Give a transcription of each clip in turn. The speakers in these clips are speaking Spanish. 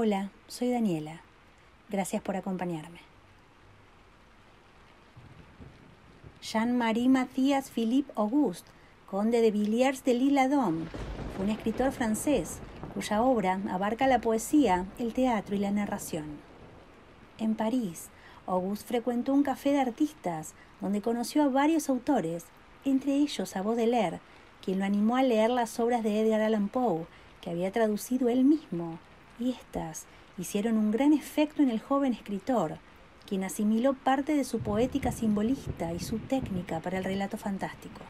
Hola, soy Daniela. Gracias por acompañarme. Jean-Marie Mathias Philippe Auguste, conde de Villiers de lille la fue un escritor francés cuya obra abarca la poesía, el teatro y la narración. En París, Auguste frecuentó un café de artistas donde conoció a varios autores, entre ellos a Baudelaire, quien lo animó a leer las obras de Edgar Allan Poe, que había traducido él mismo y estas hicieron un gran efecto en el joven escritor, quien asimiló parte de su poética simbolista y su técnica para el relato fantástico.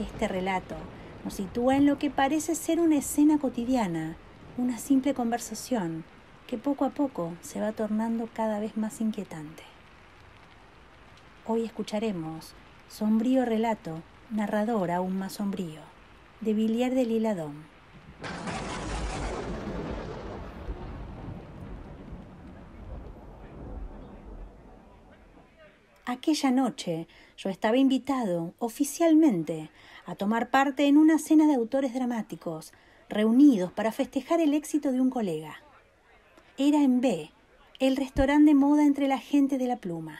Este relato nos sitúa en lo que parece ser una escena cotidiana, una simple conversación que poco a poco se va tornando cada vez más inquietante. Hoy escucharemos Sombrío Relato, narrador aún más sombrío, de Biliar de Liladón. Aquella noche yo estaba invitado oficialmente a tomar parte en una cena de autores dramáticos reunidos para festejar el éxito de un colega. Era en B, el restaurante de moda entre la gente de la pluma.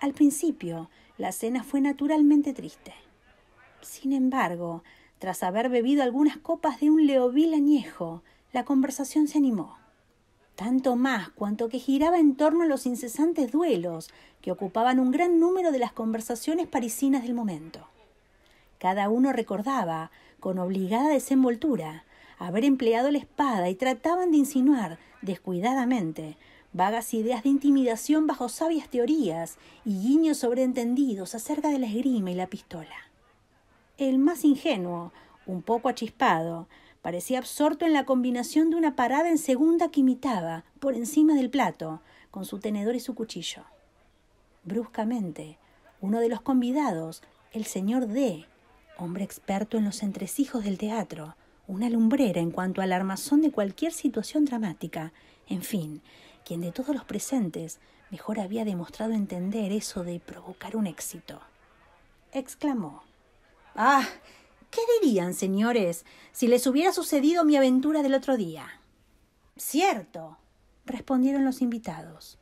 Al principio, la cena fue naturalmente triste. Sin embargo, tras haber bebido algunas copas de un leovil añejo, la conversación se animó tanto más cuanto que giraba en torno a los incesantes duelos que ocupaban un gran número de las conversaciones parisinas del momento. Cada uno recordaba, con obligada desenvoltura, haber empleado la espada y trataban de insinuar, descuidadamente, vagas ideas de intimidación bajo sabias teorías y guiños sobreentendidos acerca de la esgrima y la pistola. El más ingenuo, un poco achispado, Parecía absorto en la combinación de una parada en segunda que imitaba, por encima del plato, con su tenedor y su cuchillo. Bruscamente, uno de los convidados, el señor D., hombre experto en los entresijos del teatro, una lumbrera en cuanto al armazón de cualquier situación dramática, en fin, quien de todos los presentes mejor había demostrado entender eso de provocar un éxito. Exclamó. Ah, ¿Qué dirían, señores, si les hubiera sucedido mi aventura del otro día? Cierto, respondieron los invitados.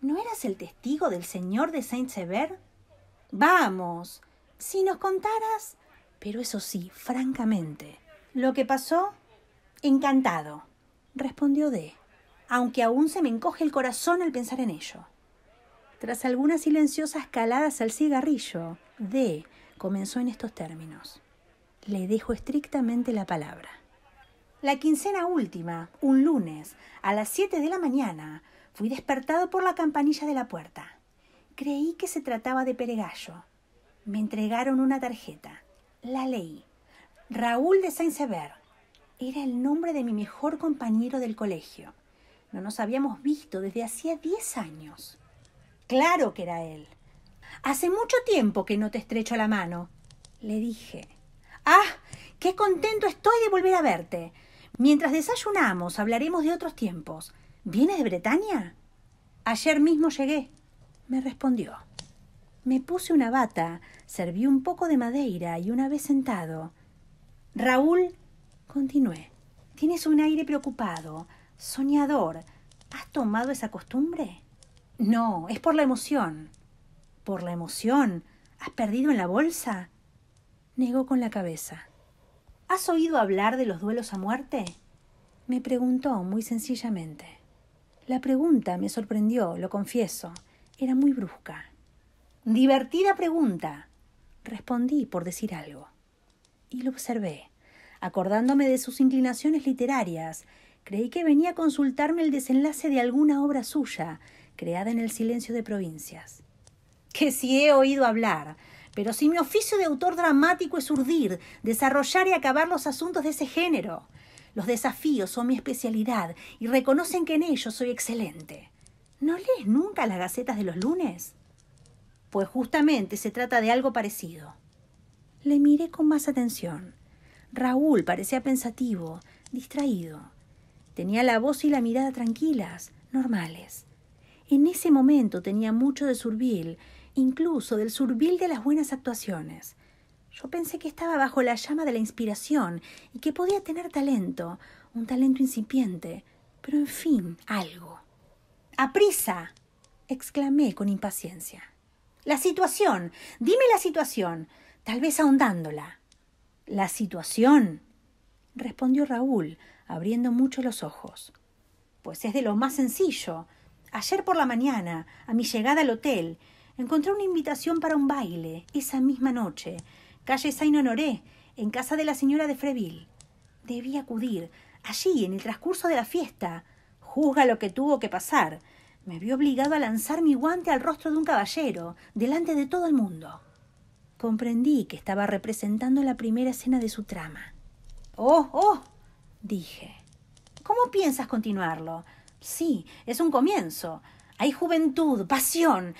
¿No eras el testigo del señor de Saint-Sever? Vamos, si nos contaras. Pero eso sí, francamente, lo que pasó, encantado, respondió D, aunque aún se me encoge el corazón al pensar en ello. Tras algunas silenciosas caladas al cigarrillo, D comenzó en estos términos le dejo estrictamente la palabra. La quincena última, un lunes, a las 7 de la mañana, fui despertado por la campanilla de la puerta. Creí que se trataba de Peregallo. Me entregaron una tarjeta. La leí. Raúl de Saint-Sever. Era el nombre de mi mejor compañero del colegio. No nos habíamos visto desde hacía 10 años. Claro que era él. Hace mucho tiempo que no te estrecho la mano, le dije. ¡Ah! ¡Qué contento estoy de volver a verte! Mientras desayunamos, hablaremos de otros tiempos. ¿Vienes de Bretaña? Ayer mismo llegué, me respondió. Me puse una bata, serví un poco de madeira y una vez sentado. Raúl, continué, tienes un aire preocupado, soñador. ¿Has tomado esa costumbre? No, es por la emoción. ¿Por la emoción? ¿Has perdido en la bolsa? Negó con la cabeza. ¿Has oído hablar de los duelos a muerte? Me preguntó muy sencillamente. La pregunta me sorprendió, lo confieso. Era muy brusca. Divertida pregunta. Respondí por decir algo. Y lo observé. Acordándome de sus inclinaciones literarias, creí que venía a consultarme el desenlace de alguna obra suya, creada en el silencio de provincias. Que si he oído hablar, pero si mi oficio de autor dramático es urdir, desarrollar y acabar los asuntos de ese género, los desafíos son mi especialidad y reconocen que en ellos soy excelente. ¿No lees nunca las gacetas de los lunes? Pues justamente se trata de algo parecido. Le miré con más atención. Raúl parecía pensativo, distraído. Tenía la voz y la mirada tranquilas, normales. En ese momento tenía mucho de surbil incluso del surbil de las buenas actuaciones. Yo pensé que estaba bajo la llama de la inspiración y que podía tener talento, un talento incipiente, pero en fin, algo. ¡Aprisa! exclamé con impaciencia. La situación. Dime la situación, tal vez ahondándola. La situación, respondió Raúl, abriendo mucho los ojos. Pues es de lo más sencillo. Ayer por la mañana, a mi llegada al hotel, encontré una invitación para un baile esa misma noche, calle Saint Honoré, en casa de la señora de Freville. Debí acudir, allí, en el transcurso de la fiesta. Juzga lo que tuvo que pasar. Me vi obligado a lanzar mi guante al rostro de un caballero, delante de todo el mundo. Comprendí que estaba representando la primera escena de su trama. ¡Oh, oh! dije. ¿Cómo piensas continuarlo? Sí, es un comienzo. Hay juventud, pasión,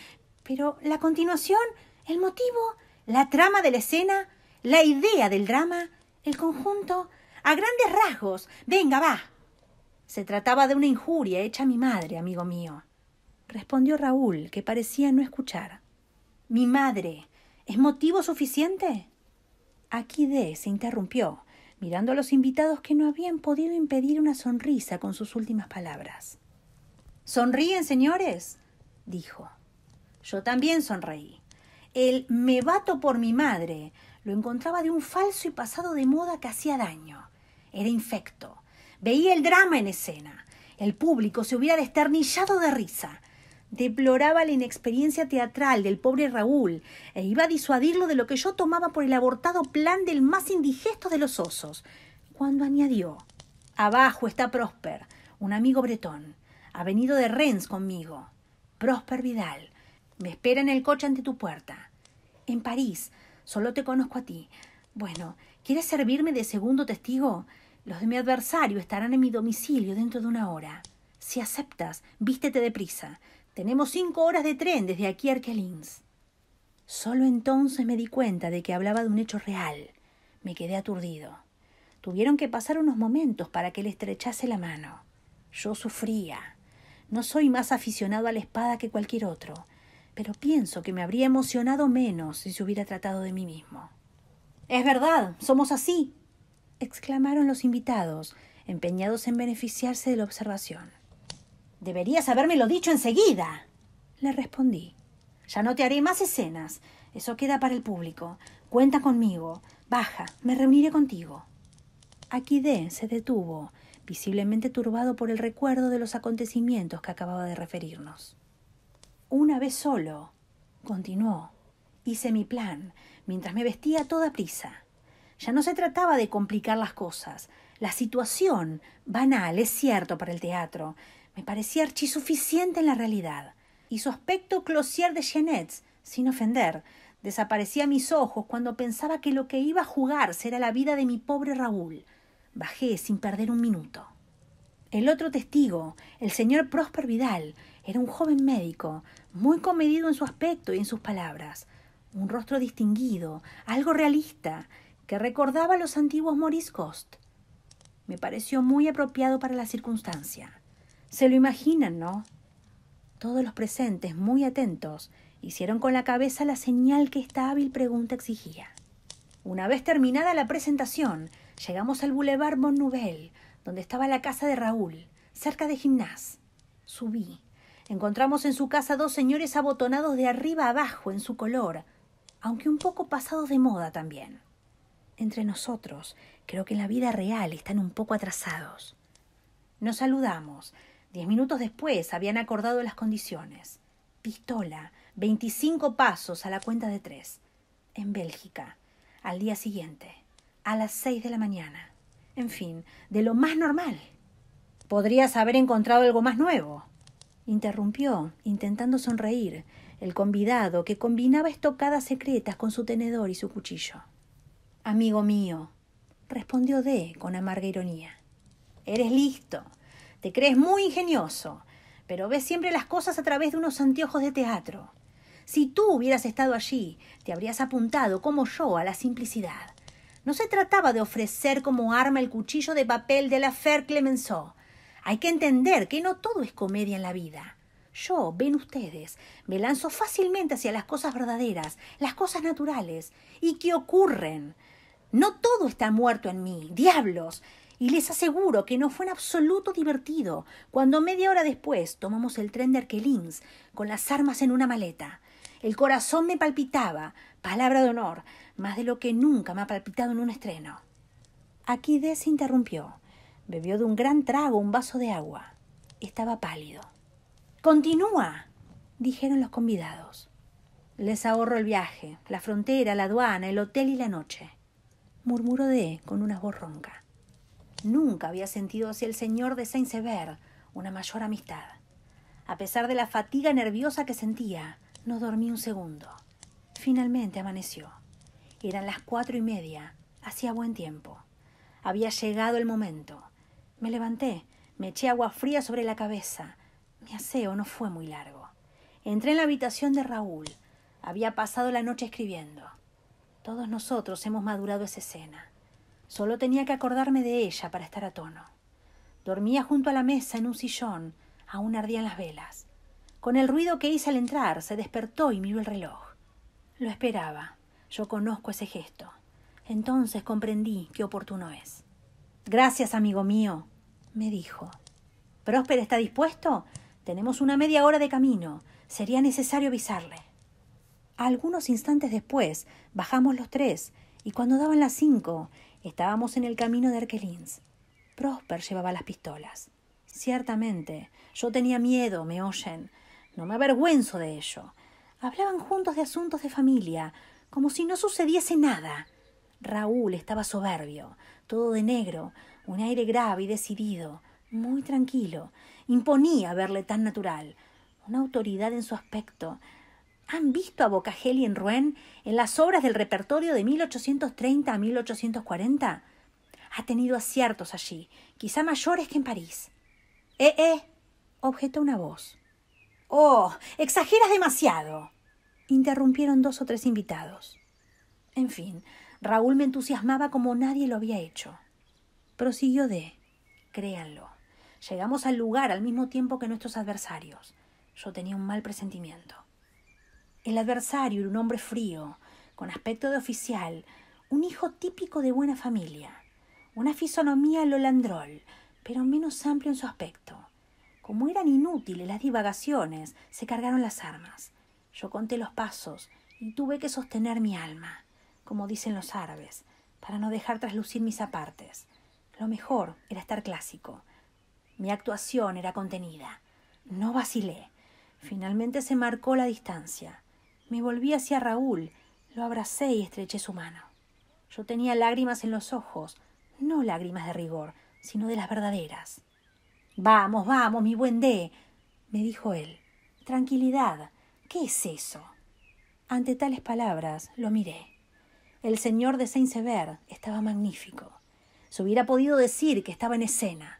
pero la continuación, el motivo, la trama de la escena, la idea del drama, el conjunto, a grandes rasgos. Venga, va. Se trataba de una injuria hecha a mi madre, amigo mío. Respondió Raúl, que parecía no escuchar. Mi madre. ¿Es motivo suficiente? Aquí D se interrumpió, mirando a los invitados que no habían podido impedir una sonrisa con sus últimas palabras. Sonríen, señores, dijo. Yo también sonreí. El me bato por mi madre lo encontraba de un falso y pasado de moda que hacía daño. Era infecto. Veía el drama en escena. El público se hubiera desternillado de risa. Deploraba la inexperiencia teatral del pobre Raúl e iba a disuadirlo de lo que yo tomaba por el abortado plan del más indigesto de los osos, cuando añadió: Abajo está Prosper, un amigo bretón. Ha venido de Rennes conmigo. Prosper Vidal, me espera en el coche ante tu puerta. En París. Solo te conozco a ti. Bueno, ¿quieres servirme de segundo testigo? Los de mi adversario estarán en mi domicilio dentro de una hora. Si aceptas, vístete deprisa. Tenemos cinco horas de tren desde aquí a Arkelins. Solo entonces me di cuenta de que hablaba de un hecho real. Me quedé aturdido. Tuvieron que pasar unos momentos para que le estrechase la mano. Yo sufría. No soy más aficionado a la espada que cualquier otro pero pienso que me habría emocionado menos si se hubiera tratado de mí mismo. Es verdad, somos así, exclamaron los invitados, empeñados en beneficiarse de la observación. Deberías habérmelo dicho enseguida, le respondí. Ya no te haré más escenas. Eso queda para el público. Cuenta conmigo. Baja, me reuniré contigo. D se detuvo, visiblemente turbado por el recuerdo de los acontecimientos que acababa de referirnos. Una vez solo, continuó, hice mi plan, mientras me vestía a toda prisa. Ya no se trataba de complicar las cosas. La situación, banal, es cierto para el teatro, me parecía archisuficiente en la realidad. Y su aspecto closier de Jeanette, sin ofender, desaparecía a mis ojos cuando pensaba que lo que iba a jugar era la vida de mi pobre Raúl. Bajé sin perder un minuto. El otro testigo, el señor Prosper Vidal, era un joven médico, muy comedido en su aspecto y en sus palabras, un rostro distinguido, algo realista, que recordaba a los antiguos Moriscos. Me pareció muy apropiado para la circunstancia. Se lo imaginan, ¿no? Todos los presentes, muy atentos, hicieron con la cabeza la señal que esta hábil pregunta exigía. Una vez terminada la presentación, llegamos al Boulevard Montnouvel, donde estaba la casa de Raúl, cerca de gimnas. Subí. Encontramos en su casa dos señores abotonados de arriba abajo en su color, aunque un poco pasados de moda también. Entre nosotros, creo que en la vida real están un poco atrasados. Nos saludamos. Diez minutos después habían acordado las condiciones. Pistola, veinticinco pasos a la cuenta de tres. En Bélgica, al día siguiente, a las seis de la mañana. En fin, de lo más normal. Podrías haber encontrado algo más nuevo, interrumpió, intentando sonreír, el convidado que combinaba estocadas secretas con su tenedor y su cuchillo. Amigo mío, respondió D con amarga ironía. Eres listo, te crees muy ingenioso, pero ves siempre las cosas a través de unos anteojos de teatro. Si tú hubieras estado allí, te habrías apuntado, como yo, a la simplicidad. No se trataba de ofrecer como arma el cuchillo de papel de la Fer Clemenceau, hay que entender que no todo es comedia en la vida. Yo, ven ustedes, me lanzo fácilmente hacia las cosas verdaderas, las cosas naturales, y qué ocurren. No todo está muerto en mí, diablos. Y les aseguro que no fue en absoluto divertido cuando media hora después tomamos el tren de Erkelins con las armas en una maleta. El corazón me palpitaba, palabra de honor, más de lo que nunca me ha palpitado en un estreno. Aquí Des interrumpió. Bebió de un gran trago un vaso de agua. Estaba pálido. Continúa, dijeron los convidados. Les ahorro el viaje, la frontera, la aduana, el hotel y la noche, murmuró D con una voz ronca. Nunca había sentido hacia el señor de Saint-Sever una mayor amistad. A pesar de la fatiga nerviosa que sentía, no dormí un segundo. Finalmente amaneció. Eran las cuatro y media. Hacía buen tiempo. Había llegado el momento. Me levanté, me eché agua fría sobre la cabeza. Mi aseo no fue muy largo. Entré en la habitación de Raúl. Había pasado la noche escribiendo. Todos nosotros hemos madurado esa escena. Solo tenía que acordarme de ella para estar a tono. Dormía junto a la mesa en un sillón, aún ardían las velas. Con el ruido que hice al entrar, se despertó y miró el reloj. Lo esperaba. Yo conozco ese gesto. Entonces comprendí qué oportuno es. Gracias, amigo mío, me dijo. ¿Prósper está dispuesto? Tenemos una media hora de camino. Sería necesario avisarle. Algunos instantes después bajamos los tres y cuando daban las cinco estábamos en el camino de Arkelins. Prosper llevaba las pistolas. Ciertamente, yo tenía miedo, me oyen. No me avergüenzo de ello. Hablaban juntos de asuntos de familia, como si no sucediese nada. Raúl estaba soberbio, todo de negro, un aire grave y decidido, muy tranquilo. Imponía verle tan natural, una autoridad en su aspecto. ¿Han visto a Bocageli en Rouen en las obras del repertorio de 1830 a 1840? Ha tenido aciertos allí, quizá mayores que en París. ¡Eh, eh! objetó una voz. ¡Oh! ¡Exageras demasiado! interrumpieron dos o tres invitados. En fin, Raúl me entusiasmaba como nadie lo había hecho. Prosiguió de, créanlo, llegamos al lugar al mismo tiempo que nuestros adversarios. Yo tenía un mal presentimiento. El adversario era un hombre frío, con aspecto de oficial, un hijo típico de buena familia, una fisonomía lolandrol, pero menos amplio en su aspecto. Como eran inútiles las divagaciones, se cargaron las armas. Yo conté los pasos y tuve que sostener mi alma como dicen los árabes, para no dejar traslucir mis apartes. Lo mejor era estar clásico. Mi actuación era contenida. No vacilé. Finalmente se marcó la distancia. Me volví hacia Raúl, lo abracé y estreché su mano. Yo tenía lágrimas en los ojos, no lágrimas de rigor, sino de las verdaderas. Vamos, vamos, mi buen D, me dijo él. Tranquilidad. ¿Qué es eso? Ante tales palabras lo miré. El señor de Saint Sever estaba magnífico. Se hubiera podido decir que estaba en escena.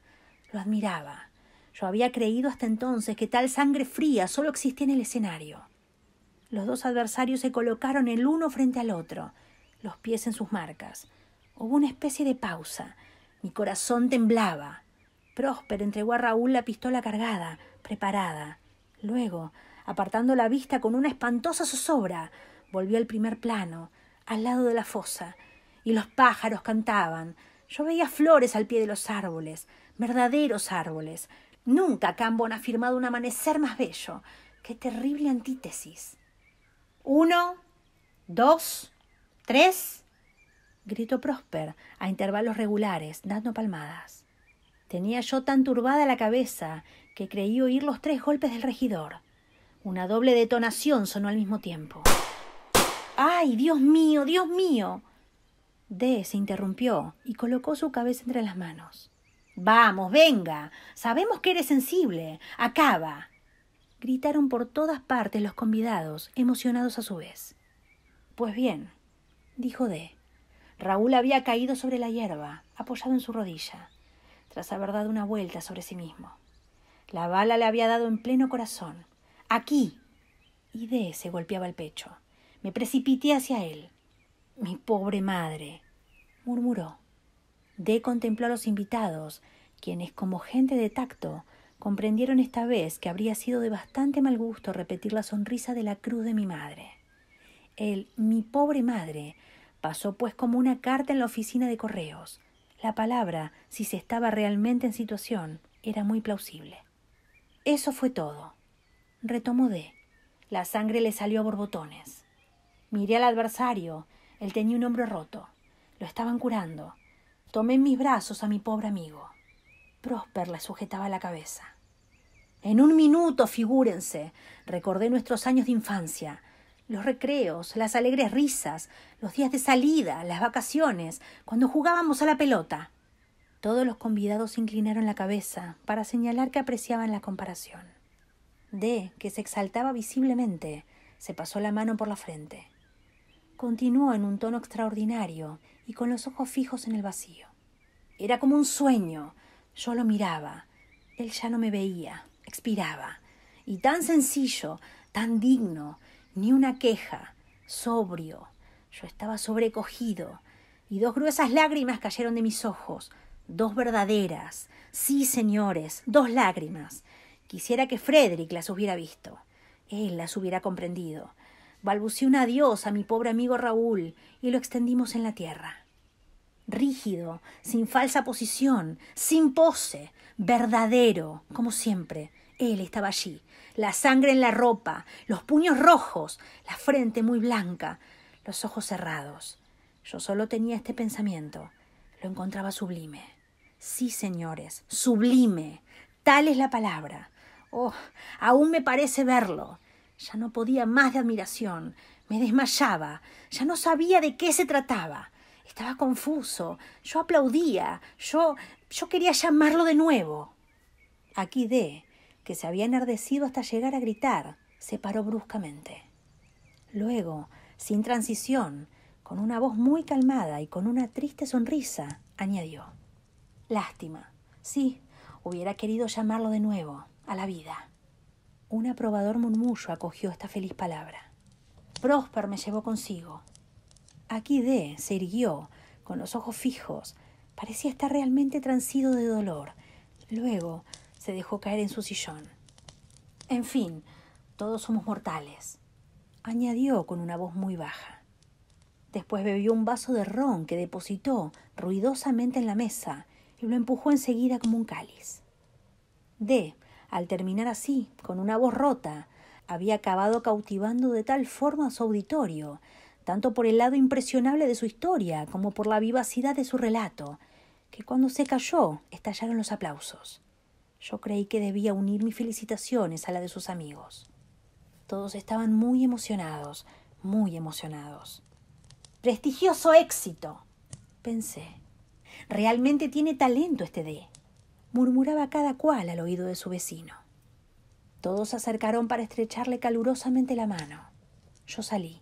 Lo admiraba. Yo había creído hasta entonces que tal sangre fría solo existía en el escenario. Los dos adversarios se colocaron el uno frente al otro, los pies en sus marcas. Hubo una especie de pausa. Mi corazón temblaba. Próspero entregó a Raúl la pistola cargada, preparada. Luego, apartando la vista con una espantosa zozobra, volvió al primer plano, al lado de la fosa, y los pájaros cantaban. Yo veía flores al pie de los árboles, verdaderos árboles. Nunca Cambon ha firmado un amanecer más bello. Qué terrible antítesis. Uno, dos, tres, gritó Prosper a intervalos regulares, dando palmadas. Tenía yo tan turbada la cabeza que creí oír los tres golpes del regidor. Una doble detonación sonó al mismo tiempo. ¡Ay, Dios mío, Dios mío! D se interrumpió y colocó su cabeza entre las manos. Vamos, venga. Sabemos que eres sensible. Acaba. Gritaron por todas partes los convidados, emocionados a su vez. Pues bien, dijo D. Raúl había caído sobre la hierba, apoyado en su rodilla, tras haber dado una vuelta sobre sí mismo. La bala le había dado en pleno corazón. Aquí. Y D se golpeaba el pecho. Me precipité hacia él. Mi pobre madre, murmuró. De contempló a los invitados, quienes, como gente de tacto, comprendieron esta vez que habría sido de bastante mal gusto repetir la sonrisa de la cruz de mi madre. El mi pobre madre pasó pues como una carta en la oficina de correos. La palabra, si se estaba realmente en situación, era muy plausible. Eso fue todo. Retomó D. La sangre le salió a borbotones. Miré al adversario. Él tenía un hombro roto. Lo estaban curando. Tomé en mis brazos a mi pobre amigo. Prosper le sujetaba la cabeza. En un minuto, figúrense, recordé nuestros años de infancia, los recreos, las alegres risas, los días de salida, las vacaciones, cuando jugábamos a la pelota. Todos los convidados inclinaron la cabeza para señalar que apreciaban la comparación. D, que se exaltaba visiblemente, se pasó la mano por la frente continuó en un tono extraordinario y con los ojos fijos en el vacío. Era como un sueño. Yo lo miraba. Él ya no me veía. Expiraba. Y tan sencillo, tan digno, ni una queja, sobrio. Yo estaba sobrecogido, y dos gruesas lágrimas cayeron de mis ojos, dos verdaderas. Sí, señores, dos lágrimas. Quisiera que Frederick las hubiera visto. Él las hubiera comprendido balbucí un adiós a mi pobre amigo Raúl y lo extendimos en la tierra. Rígido, sin falsa posición, sin pose, verdadero, como siempre, él estaba allí, la sangre en la ropa, los puños rojos, la frente muy blanca, los ojos cerrados. Yo solo tenía este pensamiento. Lo encontraba sublime. Sí, señores, sublime. Tal es la palabra. Oh, aún me parece verlo. Ya no podía más de admiración, me desmayaba, ya no sabía de qué se trataba. Estaba confuso, yo aplaudía, yo yo quería llamarlo de nuevo. Aquí D, que se había enardecido hasta llegar a gritar, se paró bruscamente. Luego, sin transición, con una voz muy calmada y con una triste sonrisa, añadió Lástima. Sí, hubiera querido llamarlo de nuevo, a la vida. Un aprobador murmullo acogió esta feliz palabra. Prósper me llevó consigo. Aquí D se irguió, con los ojos fijos. Parecía estar realmente transido de dolor. Luego se dejó caer en su sillón. En fin, todos somos mortales, añadió con una voz muy baja. Después bebió un vaso de ron que depositó ruidosamente en la mesa y lo empujó enseguida como un cáliz. D al terminar así, con una voz rota, había acabado cautivando de tal forma a su auditorio, tanto por el lado impresionable de su historia como por la vivacidad de su relato, que cuando se cayó estallaron los aplausos. Yo creí que debía unir mis felicitaciones a la de sus amigos. Todos estaban muy emocionados, muy emocionados. Prestigioso éxito, pensé. Realmente tiene talento este D murmuraba cada cual al oído de su vecino. Todos se acercaron para estrecharle calurosamente la mano. Yo salí.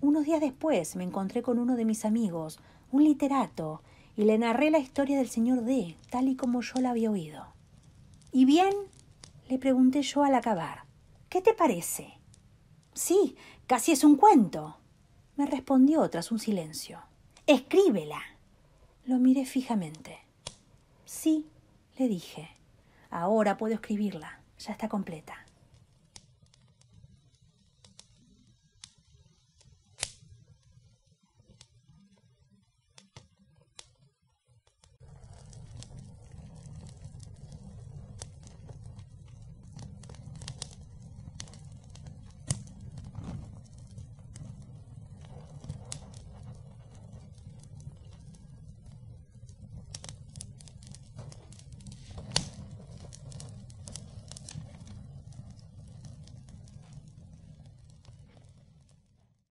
Unos días después me encontré con uno de mis amigos, un literato, y le narré la historia del señor D, tal y como yo la había oído. ¿Y bien? le pregunté yo al acabar. ¿Qué te parece? Sí, casi es un cuento, me respondió tras un silencio. Escríbela. Lo miré fijamente. Sí, le dije. Ahora puedo escribirla, ya está completa.